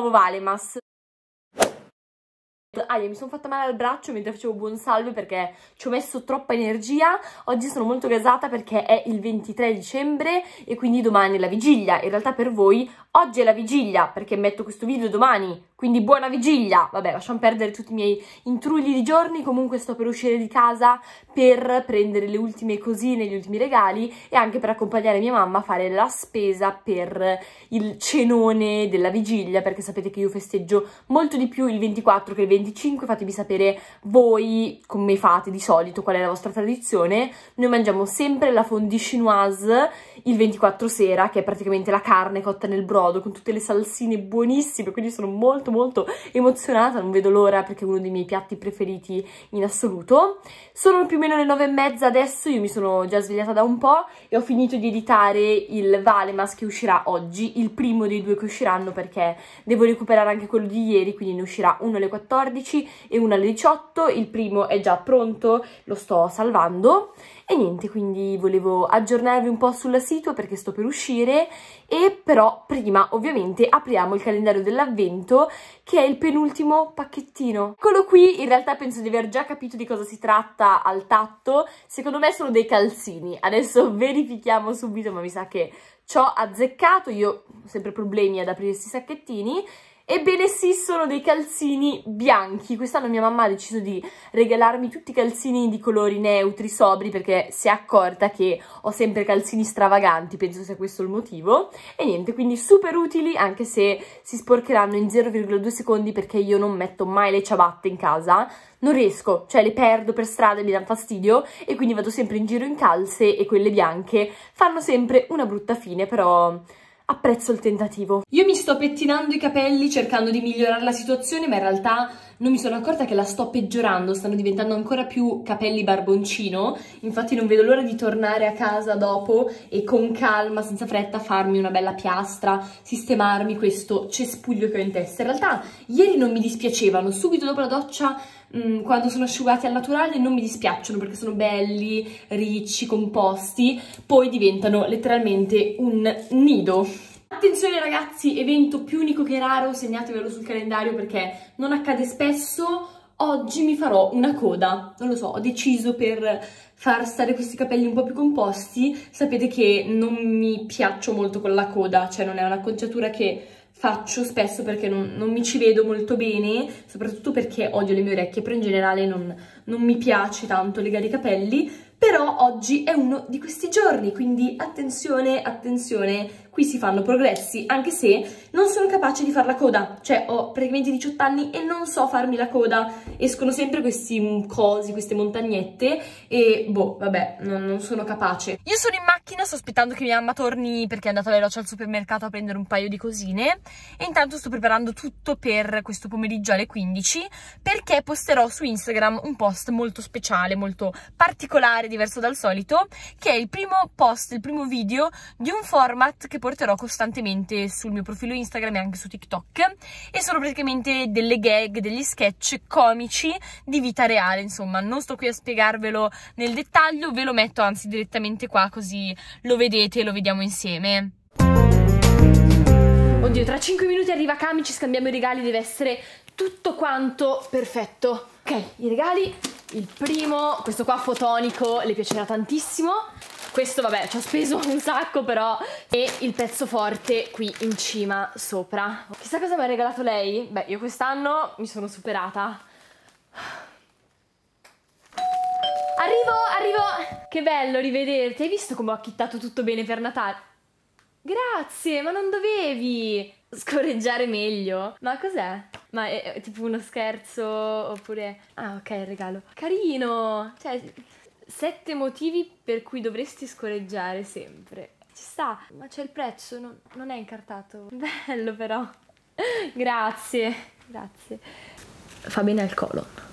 nuovo Valemas Ah, mi sono fatta male al braccio mentre facevo buon salve perché ci ho messo troppa energia. Oggi sono molto gasata perché è il 23 dicembre e quindi domani è la vigilia. In realtà per voi oggi è la vigilia perché metto questo video domani quindi buona vigilia! Vabbè, lasciamo perdere tutti i miei intrugli di giorni, comunque sto per uscire di casa per prendere le ultime cosine, gli ultimi regali e anche per accompagnare mia mamma a fare la spesa per il cenone della vigilia, perché sapete che io festeggio molto di più il 24 che il 25, fatemi sapere voi come fate di solito, qual è la vostra tradizione. Noi mangiamo sempre la fondue chinoise il 24 sera, che è praticamente la carne cotta nel brodo con tutte le salsine buonissime, quindi sono molto molto molto emozionata, non vedo l'ora perché è uno dei miei piatti preferiti in assoluto. Sono più o meno le nove e mezza adesso, io mi sono già svegliata da un po' e ho finito di editare il Valemas che uscirà oggi, il primo dei due che usciranno perché devo recuperare anche quello di ieri, quindi ne uscirà uno alle 14 e uno alle 18, il primo è già pronto, lo sto salvando. E niente, quindi volevo aggiornarvi un po' sulla situa perché sto per uscire e però prima ovviamente apriamo il calendario dell'avvento che è il penultimo pacchettino. Eccolo qui, in realtà penso di aver già capito di cosa si tratta al tatto, secondo me sono dei calzini, adesso verifichiamo subito ma mi sa che ci ho azzeccato, io ho sempre problemi ad aprire questi sacchettini Ebbene sì, sono dei calzini bianchi. Quest'anno mia mamma ha deciso di regalarmi tutti i calzini di colori neutri, sobri, perché si è accorta che ho sempre calzini stravaganti, penso sia questo il motivo. E niente, quindi super utili, anche se si sporcheranno in 0,2 secondi perché io non metto mai le ciabatte in casa. Non riesco, cioè le perdo per strada e mi danno fastidio e quindi vado sempre in giro in calze e quelle bianche fanno sempre una brutta fine, però apprezzo il tentativo. Io mi sto pettinando i capelli cercando di migliorare la situazione, ma in realtà non mi sono accorta che la sto peggiorando, stanno diventando ancora più capelli barboncino, infatti non vedo l'ora di tornare a casa dopo e con calma, senza fretta, farmi una bella piastra, sistemarmi questo cespuglio che ho in testa. In realtà ieri non mi dispiacevano, subito dopo la doccia mm, quando sono asciugati al naturale non mi dispiacciono perché sono belli, ricci, composti, poi diventano letteralmente un nido Attenzione ragazzi, evento più unico che raro, segnatevelo sul calendario perché non accade spesso. Oggi mi farò una coda, non lo so, ho deciso per far stare questi capelli un po' più composti. Sapete che non mi piaccio molto con la coda, cioè non è un'acconciatura che faccio spesso perché non, non, mi ci vedo molto bene, soprattutto perché odio le mie orecchie, però in generale non, non, mi piace tanto legare i capelli, però oggi è uno di questi giorni, quindi attenzione, attenzione, qui si fanno progressi, anche se non sono capace di fare la coda, cioè ho praticamente 18 anni e non so farmi la coda, escono sempre questi cosi, queste montagnette e boh, vabbè, non, non sono capace. Io sono in macchina sospettando che mia mamma torni perché è andata veloce al supermercato a prendere un paio di cosine e intanto sto preparando tutto per questo pomeriggio alle 15 perché posterò su Instagram un post molto speciale, molto particolare, diverso dal solito, che è il primo post, il primo video di un format che che porterò costantemente sul mio profilo Instagram e anche su TikTok e sono praticamente delle gag, degli sketch comici di vita reale, insomma, non sto qui a spiegarvelo nel dettaglio, ve lo metto anzi direttamente qua così lo vedete e lo vediamo insieme. Oddio, tra 5 minuti arriva Kami, ci scambiamo i regali, deve essere tutto quanto perfetto. Ok, i regali, il primo, questo qua fotonico, le piacerà tantissimo questo vabbè ci ho speso un sacco però e il pezzo forte qui in cima sopra chissà cosa mi ha regalato lei beh io quest'anno mi sono superata arrivo arrivo che bello rivederti hai visto come ho acchittato tutto bene per Natale grazie ma non dovevi scorreggiare meglio ma cos'è? Ma è, è tipo uno scherzo oppure... Ah ok il regalo. Carino! Cioè sette motivi per cui dovresti scorreggiare sempre. Ci sta, ma c'è il prezzo, non, non è incartato. Bello però. grazie, grazie. Fa bene al colon.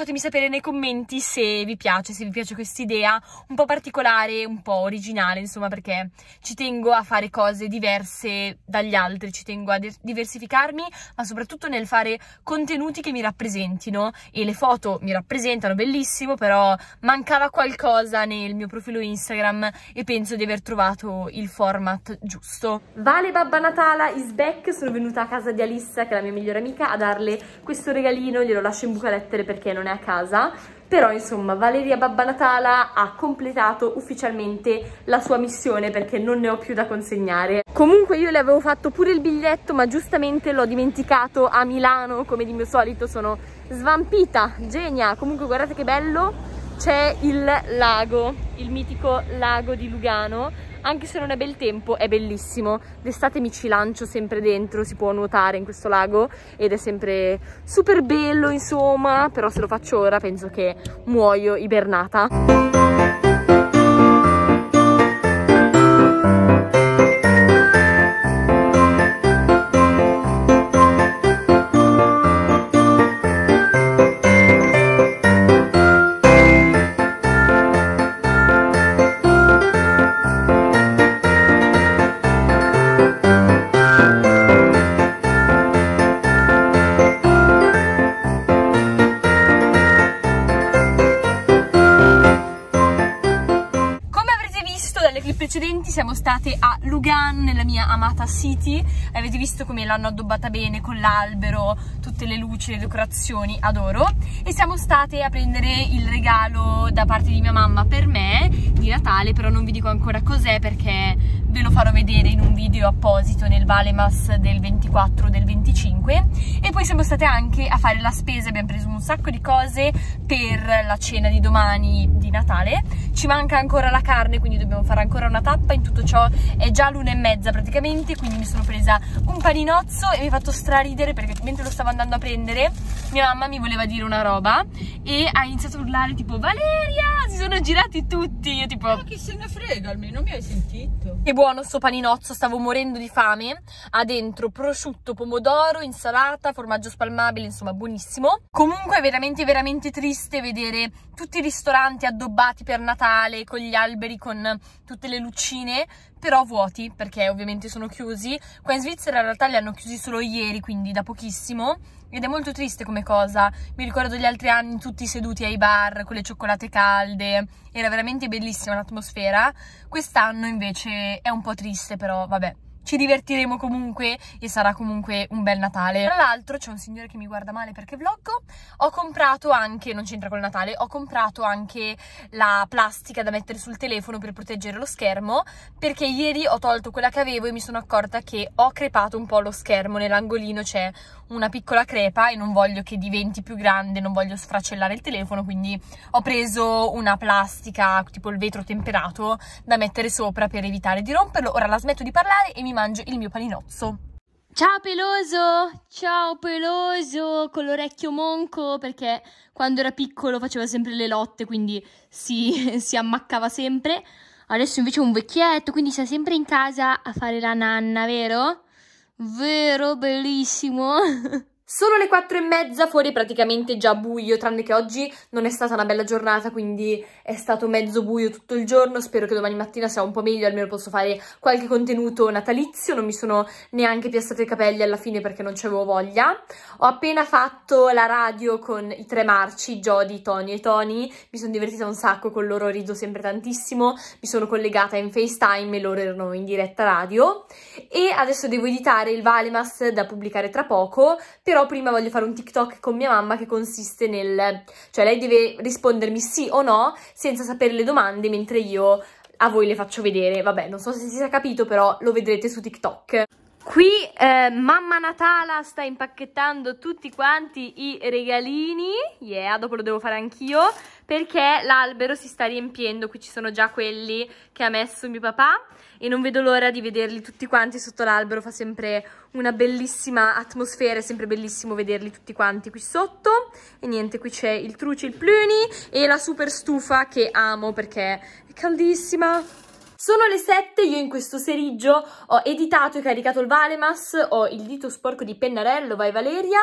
fatemi sapere nei commenti se vi piace, se vi piace questa idea un po' particolare, un po' originale, insomma, perché ci tengo a fare cose diverse dagli altri, ci tengo a diversificarmi, ma soprattutto nel fare contenuti che mi rappresentino e le foto mi rappresentano bellissimo, però mancava qualcosa nel mio profilo Instagram e penso di aver trovato il format giusto. Vale Babba Natala is back, sono venuta a casa di Alissa, che è la mia migliore amica, a darle questo regalino, glielo lascio in buca lettere perché non è a casa, però insomma Valeria Babba Natala ha completato ufficialmente la sua missione perché non ne ho più da consegnare. Comunque io le avevo fatto pure il biglietto ma giustamente l'ho dimenticato a Milano come di mio solito sono svampita, genia, comunque guardate che bello c'è il lago, il mitico lago di Lugano, anche se non è bel tempo è bellissimo, d'estate mi ci lancio sempre dentro, si può nuotare in questo lago ed è sempre super bello insomma, però se lo faccio ora penso che muoio ibernata. state a Lugan, nella mia amata city. Avete visto come l'hanno addobbata bene con l'albero, tutte le luci, le decorazioni, adoro. E siamo state a prendere il regalo da parte di mia mamma per me di Natale, però non vi dico ancora cos'è perché ve lo farò vedere in un video apposito nel Valemas del 24 del 25 e poi siamo state anche a fare la spesa abbiamo preso un sacco di cose per la cena di domani di Natale ci manca ancora la carne quindi dobbiamo fare ancora una tappa in tutto ciò è già l'una e mezza praticamente quindi mi sono presa un paninozzo e mi ha fatto straridere perché mentre lo stavo andando a prendere mia mamma mi voleva dire una roba e ha iniziato a urlare tipo Valeria si sono girati tutti io tipo ma ah, chi se ne frega almeno mi hai sentito che buono sto paninozzo stavo morendo di fame ha dentro prosciutto pomodoro insalata formaggio spalmabile insomma buonissimo comunque è veramente veramente triste vedere tutti i ristoranti addobbati per Natale Natale, con gli alberi, con tutte le lucine, però vuoti perché ovviamente sono chiusi. Qua in Svizzera in realtà li hanno chiusi solo ieri, quindi da pochissimo. Ed è molto triste come cosa. Mi ricordo gli altri anni tutti seduti ai bar con le cioccolate calde. Era veramente bellissima l'atmosfera. Quest'anno invece è un po' triste, però vabbè ci divertiremo comunque e sarà comunque un bel Natale. Tra l'altro c'è un signore che mi guarda male perché vloggo, ho comprato anche, non c'entra col Natale, ho comprato anche la plastica da mettere sul telefono per proteggere lo schermo perché ieri ho tolto quella che avevo e mi sono accorta che ho crepato un po' lo schermo, nell'angolino c'è cioè una piccola crepa e non voglio che diventi più grande, non voglio sfracellare il telefono, quindi ho preso una plastica, tipo il vetro temperato, da mettere sopra per evitare di romperlo. Ora la smetto di parlare e mi mangio il mio paninozzo. Ciao peloso, ciao peloso, con l'orecchio monco perché quando era piccolo faceva sempre le lotte, quindi si, si ammaccava sempre. Adesso invece è un vecchietto, quindi sta sempre in casa a fare la nanna, vero? Vero, bellissimo. Sono le quattro e mezza, fuori praticamente già buio, tranne che oggi non è stata una bella giornata, quindi è stato mezzo buio tutto il giorno. Spero che domani mattina sia un po' meglio, almeno posso fare qualche contenuto natalizio. Non mi sono neanche piastrata i capelli alla fine perché non c'avevo voglia. Ho appena fatto la radio con i tre marci, Jody, Tony e Tony. Mi sono divertita un sacco con loro, rido sempre tantissimo. Mi sono collegata in FaceTime e loro erano in diretta radio. E adesso devo editare il Valemas da pubblicare tra poco, però però prima voglio fare un TikTok con mia mamma che consiste nel... cioè lei deve rispondermi sì o no senza sapere le domande mentre io a voi le faccio vedere. Vabbè, non so se si sia capito, però lo vedrete su TikTok. Qui eh, mamma Natala sta impacchettando tutti quanti i regalini, yeah, dopo lo devo fare anch'io, perché l'albero si sta riempiendo, qui ci sono già quelli che ha messo mio papà e non vedo l'ora di vederli tutti quanti sotto l'albero, fa sempre una bellissima atmosfera, è sempre bellissimo vederli tutti quanti qui sotto e niente, qui c'è il truce, il pluni e la super stufa che amo perché è caldissima sono le 7, io in questo seriggio ho editato e caricato il Valemas, ho il dito sporco di Pennarello, vai Valeria,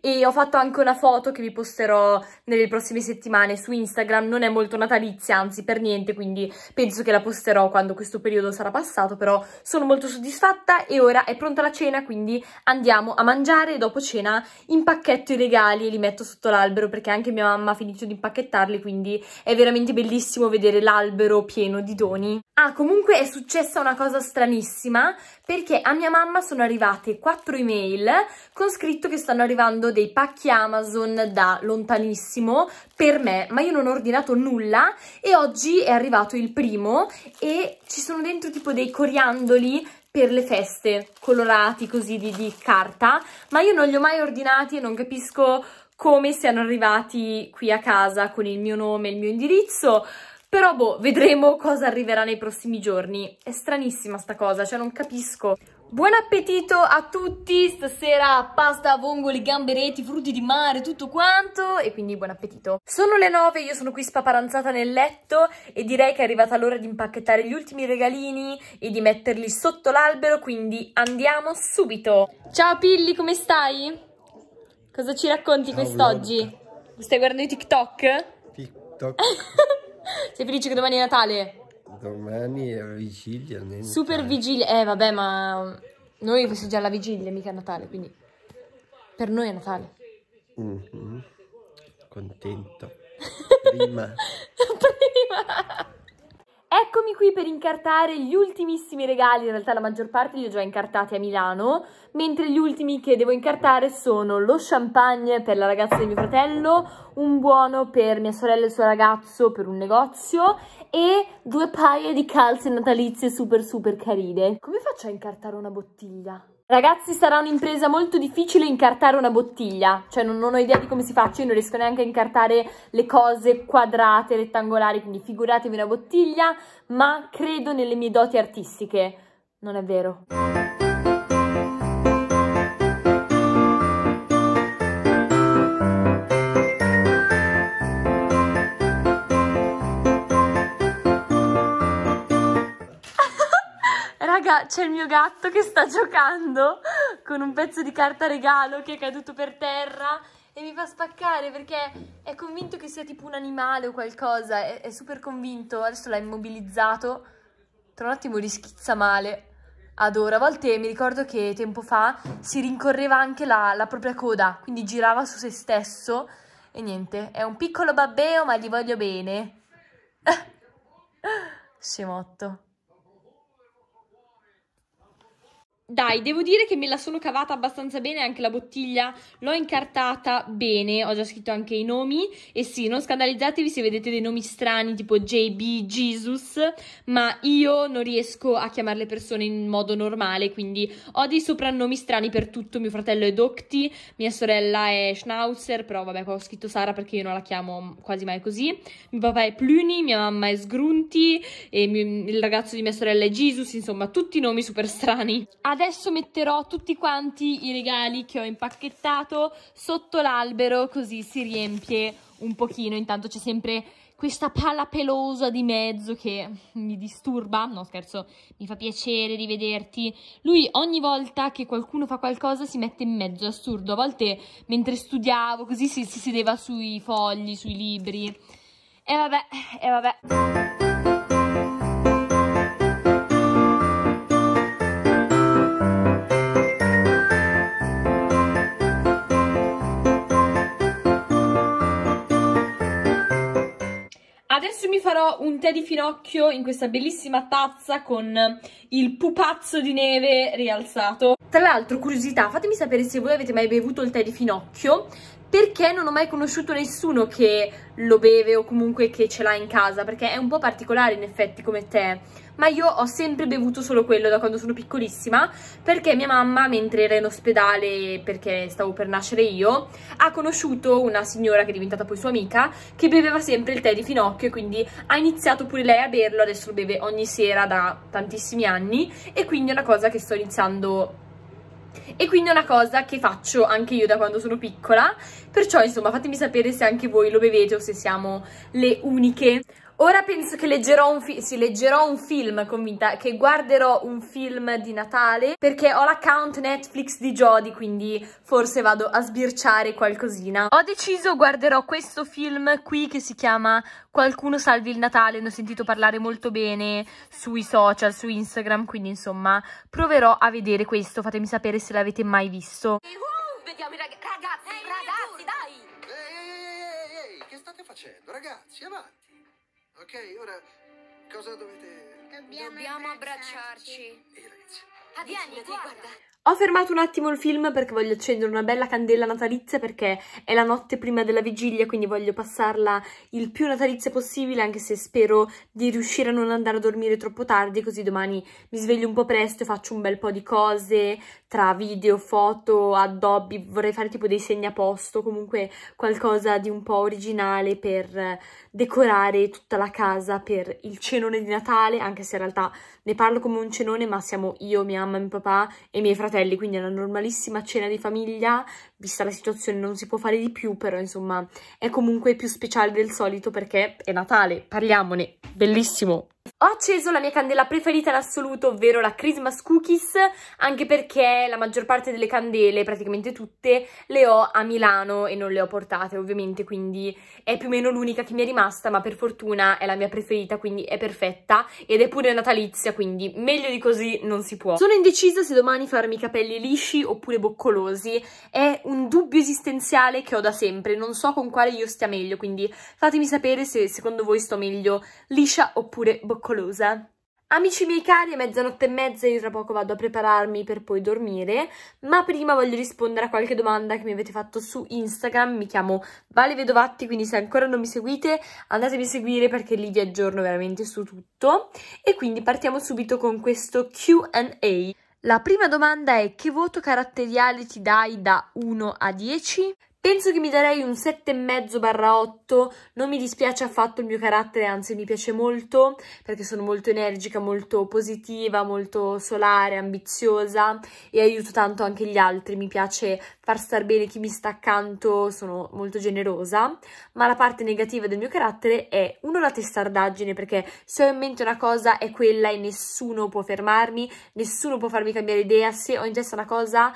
e ho fatto anche una foto che vi posterò nelle prossime settimane su Instagram, non è molto natalizia, anzi per niente, quindi penso che la posterò quando questo periodo sarà passato, però sono molto soddisfatta e ora è pronta la cena, quindi andiamo a mangiare e dopo cena impacchetto i regali e li metto sotto l'albero perché anche mia mamma ha finito di impacchettarli, quindi è veramente bellissimo vedere l'albero pieno di doni. Ah, comunque è successa una cosa stranissima perché a mia mamma sono arrivate quattro email con scritto che stanno arrivando dei pacchi Amazon da lontanissimo per me, ma io non ho ordinato nulla e oggi è arrivato il primo e ci sono dentro tipo dei coriandoli per le feste colorati così di, di carta, ma io non li ho mai ordinati e non capisco come siano arrivati qui a casa con il mio nome e il mio indirizzo, però boh, vedremo cosa arriverà nei prossimi giorni. È stranissima sta cosa, cioè non capisco. Buon appetito a tutti, stasera pasta, vongoli, gamberetti, frutti di mare, tutto quanto e quindi buon appetito. Sono le 9, io sono qui spaparanzata nel letto e direi che è arrivata l'ora di impacchettare gli ultimi regalini e di metterli sotto l'albero, quindi andiamo subito. Ciao Pilli, come stai? Cosa ci racconti quest'oggi? Stai guardando i TikTok? TikTok. Sei felice che domani è Natale? Domani è vigilia. Super cioè. vigilia. Eh, vabbè, ma noi questo già la vigilia, mica Natale, quindi per noi è Natale. Mm -hmm. Contento. Prima. Prima. Eccomi qui per incartare gli ultimissimi regali, in realtà la maggior parte li ho già incartati a Milano, mentre gli ultimi che devo incartare sono lo champagne per la ragazza di mio fratello, un buono per mia sorella e il suo ragazzo per un negozio e due paia di calze natalizie super super carine. Come faccio a incartare una bottiglia? Ragazzi, sarà un'impresa molto difficile incartare una bottiglia, cioè non, non, ho idea di come si faccia, io non riesco neanche a incartare le cose quadrate, rettangolari, quindi figuratevi una bottiglia, ma credo nelle mie doti artistiche. Non è vero. raga, c'è il mio gatto che sta giocando con un pezzo di carta regalo che è caduto per terra e mi fa spaccare perché è convinto che sia tipo un animale o qualcosa, è, è super convinto, adesso l'ha immobilizzato, tra un attimo rischizza male. Adoro, a volte mi ricordo che tempo fa si rincorreva anche la, la propria coda, quindi girava su se stesso e niente, è un piccolo babbeo ma gli voglio bene. Scemotto. dai, devo dire che me la sono cavata abbastanza bene anche la bottiglia, l'ho incartata bene, ho già scritto anche i nomi e sì, non scandalizzatevi se vedete dei nomi strani tipo JB, Jesus, ma io non riesco a chiamare le persone in modo normale, quindi ho dei soprannomi strani per tutto, mio fratello è Docti, mia sorella è Schnauzer, però vabbè, qua ho scritto Sara perché io non la chiamo quasi mai così, mio papà è Pluni, mia mamma è Sgrunti, il ragazzo di mia sorella è Jesus, insomma, tutti nomi super strani. Ad Adesso metterò tutti quanti i regali che ho impacchettato sotto l'albero così si riempie un pochino. Intanto c'è sempre questa palla pelosa di mezzo che mi disturba, no scherzo, mi fa piacere rivederti. Lui ogni volta che qualcuno fa qualcosa si mette in mezzo, assurdo. A volte mentre studiavo così si, si sedeva sui fogli, sui libri. E vabbè, e vabbè. farò un tè di finocchio in questa bellissima tazza con il pupazzo di neve rialzato. Tra l'altro, curiosità, fatemi sapere se voi avete mai bevuto il tè di finocchio, perché non ho mai conosciuto nessuno che lo beve o comunque che ce l'ha in casa, perché è un po' particolare in effetti come tè ma io ho sempre bevuto solo quello da quando sono piccolissima, perché mia mamma, mentre era in ospedale perché stavo per nascere io, ha conosciuto una signora che è diventata poi sua amica, che beveva sempre il tè di finocchio e quindi ha iniziato pure lei a berlo, adesso lo beve ogni sera da tantissimi anni e quindi è una cosa che sto iniziando e quindi è una cosa che faccio anche io da quando sono piccola, perciò insomma fatemi sapere se anche voi lo bevete o se siamo le uniche. Ora penso che leggerò un, fi sì, leggerò un film, convinta, che guarderò un film di Natale perché ho l'account Netflix di Jodie, quindi forse vado a sbirciare qualcosina. Ho deciso, guarderò questo film qui che si chiama Qualcuno salvi il Natale, ne ho sentito parlare molto bene sui social, su Instagram, quindi insomma proverò a vedere questo, fatemi sapere se l'avete mai visto. Eh, uh, vediamo i rag ragazzi, ragazzi, dai! Ehi, ehi, ehi, che state facendo ragazzi? Avanti! Ok, ora cosa dovete... Dobbiamo, Dobbiamo abbracciarci. abbracciarci. Ehi ragazzi. Avvieni, guarda. guarda. Ho fermato un attimo il film perché voglio accendere una bella candela natalizia perché è la notte prima della vigilia, quindi voglio passarla il più natalizia possibile, anche se spero di riuscire a non andare a dormire troppo tardi, così domani mi sveglio un po' presto e faccio un bel po' di cose tra video, foto, addobbi, vorrei fare tipo dei segni a posto, comunque qualcosa di un po' originale per decorare tutta la casa per il cenone di Natale, anche se in realtà ne parlo come un cenone, ma siamo io, mia mamma, mio papà e i miei fratelli fratelli, quindi è una normalissima cena di famiglia, vista la situazione non si può fare di più, però insomma è comunque più speciale del solito perché è Natale, parliamone, bellissimo, ho acceso la mia candela preferita in assoluto, ovvero la Christmas Cookies, anche perché la maggior parte delle candele, praticamente tutte, le ho a Milano e non le ho portate ovviamente, quindi è più o meno l'unica che mi è rimasta, ma per fortuna è la mia preferita, quindi è perfetta ed è pure natalizia, quindi meglio di così non si può. Sono indecisa se domani farmi i capelli lisci oppure boccolosi, è un dubbio esistenziale che ho da sempre, non so con quale io stia meglio, quindi fatemi sapere se secondo voi sto meglio liscia oppure boccolosa. Amici miei cari, è mezzanotte e mezza, io tra poco vado a prepararmi per poi dormire, ma prima voglio rispondere a qualche domanda che mi avete fatto su Instagram, mi chiamo Vale Vedovatti, quindi se ancora non mi seguite andatemi a seguire perché lì vi aggiorno veramente su tutto. E quindi partiamo subito con questo Q&A. La prima domanda è che voto caratteriale ti dai da 1 a 10? Penso che mi darei un 7,5-8, non mi dispiace affatto il mio carattere, anzi mi piace molto perché sono molto energica, molto positiva, molto solare, ambiziosa e aiuto tanto anche gli altri, mi piace far star bene chi mi sta accanto, sono molto generosa, ma la parte negativa del mio carattere è uno la testardaggine perché se ho in mente una cosa è quella e nessuno può fermarmi, nessuno può farmi cambiare idea, se ho in testa una cosa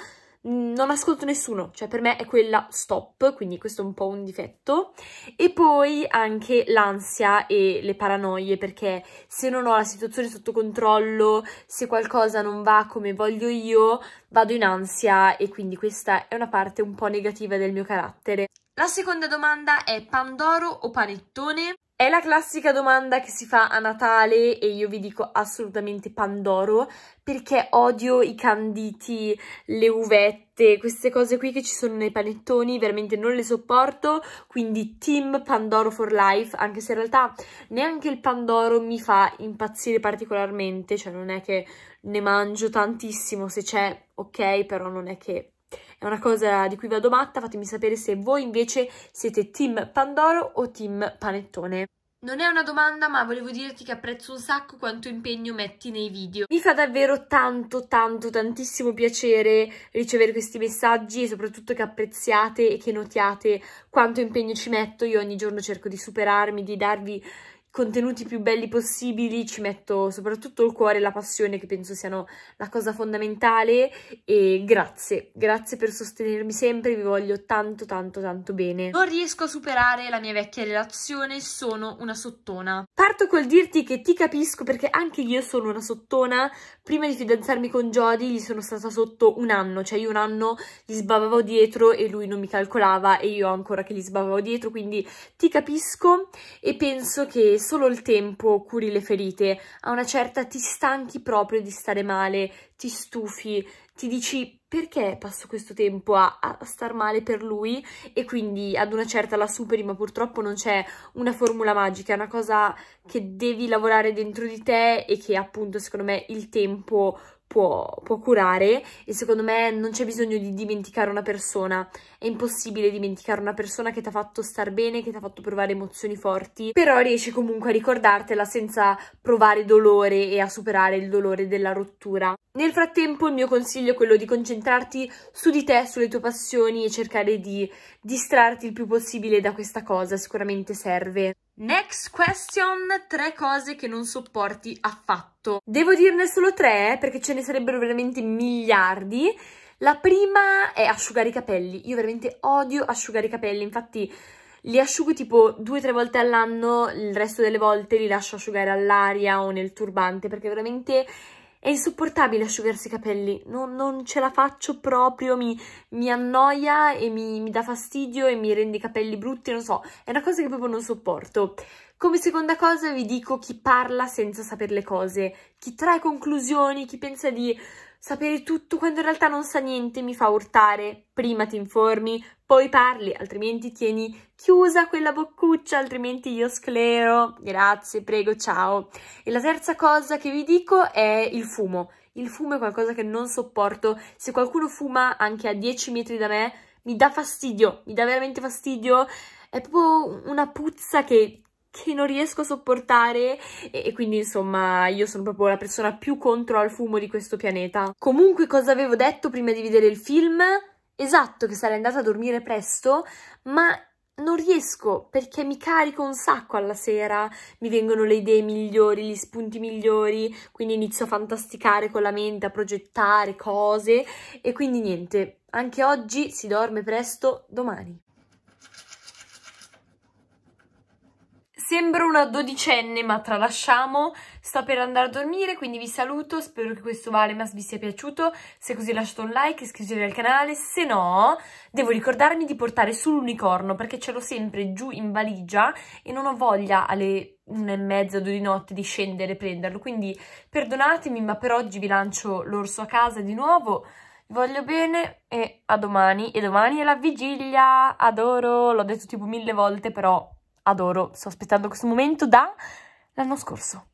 non ascolto nessuno, cioè per me è quella stop, quindi questo è un po' un difetto. E poi anche l'ansia e le paranoie, perché se non ho la situazione sotto controllo, se qualcosa non va come voglio io, vado in ansia e quindi questa è una parte un po' negativa del mio carattere. La seconda domanda è Pandoro o panettone? È la classica domanda che si fa a Natale e io vi dico assolutamente Pandoro perché odio i canditi, le uvette, queste cose qui che ci sono nei panettoni, veramente non le sopporto, quindi team Pandoro for life, anche se in realtà neanche il Pandoro mi fa impazzire particolarmente, cioè non è che ne mangio tantissimo, se c'è ok, però non è che è una cosa di cui vado matta, fatemi sapere se voi invece siete team Pandoro o team Panettone. Non è una domanda, ma volevo dirti che apprezzo un sacco quanto impegno metti nei video. Mi fa davvero tanto, tanto, tantissimo piacere ricevere questi messaggi e soprattutto che apprezziate e che notiate quanto impegno ci metto. Io ogni giorno cerco di superarmi, di darvi contenuti più belli possibili, ci metto soprattutto il cuore e la passione che penso siano la cosa fondamentale e grazie, grazie per sostenermi sempre, vi voglio tanto tanto tanto bene. Non riesco a superare la mia vecchia relazione, sono una sottona. Parto col dirti che ti capisco perché anche io sono una sottona, prima di fidanzarmi con Jody gli sono stata sotto un anno, cioè io un anno gli sbavavo dietro e lui non mi calcolava e io ancora che gli sbavavo dietro, quindi ti capisco e penso che solo il tempo curi le ferite, a una certa ti stanchi proprio di stare male, ti stufi, ti dici perché passo questo tempo a, a, star male per lui e quindi ad una certa la superi, ma purtroppo non c'è una formula magica, è una cosa che devi lavorare dentro di te e che appunto secondo me il tempo può, può curare e secondo me non c'è bisogno di dimenticare una persona, è impossibile dimenticare una persona che ti ha fatto star bene, che ti ha fatto provare emozioni forti, però riesci comunque a ricordartela senza provare dolore e a superare il dolore della rottura. Nel frattempo il mio consiglio è quello di concentrarti su di te, sulle tue passioni e cercare di distrarti il più possibile da questa cosa, sicuramente serve. Next question, tre cose che non sopporti affatto. Devo dirne solo tre eh, perché ce ne sarebbero veramente miliardi. La prima è asciugare i capelli. Io veramente odio asciugare i capelli, infatti li asciugo tipo due o tre volte all'anno, il resto delle volte li lascio asciugare all'aria o nel turbante perché veramente è insopportabile asciugarsi i capelli, non, non ce la faccio proprio, mi, mi annoia e mi, mi dà fastidio e mi rende i capelli brutti, non so, è una cosa che proprio non sopporto. Come seconda cosa vi dico chi parla senza sapere le cose, chi trae conclusioni, chi pensa di sapere tutto quando in realtà non sa niente, mi fa urtare. Prima ti informi, poi parli, altrimenti tieni chiusa quella boccuccia, altrimenti io sclero. Grazie, prego, ciao. E la terza cosa che vi dico è il fumo. Il fumo è qualcosa che non sopporto. Se qualcuno fuma anche a 10 metri da me, mi dà fastidio, mi dà veramente fastidio. È proprio una puzza che che non riesco a sopportare e, e, quindi insomma io sono proprio la persona più contro al fumo di questo pianeta. Comunque cosa avevo detto prima di vedere il film? Esatto che sarei andata a dormire presto, ma non riesco perché mi carico un sacco alla sera, mi vengono le idee migliori, gli spunti migliori, quindi inizio a fantasticare con la mente, a progettare cose e quindi niente, anche oggi si dorme presto, domani. Sembro una dodicenne, ma tralasciamo. Sto per andare a dormire, quindi vi saluto. Spero che questo Vale Valemas vi sia piaciuto. Se così lasciate un like, iscrivetevi al canale. Se no, devo ricordarmi di portare sull'unicorno, perché ce l'ho sempre giù in valigia e non ho voglia alle una e mezza, due di notte di scendere e prenderlo. Quindi perdonatemi, ma per oggi vi lancio l'orso a casa di nuovo. Vi voglio bene e a domani. E domani è la vigilia. Adoro, l'ho detto tipo mille volte, però adoro, sto aspettando questo momento dall'anno scorso.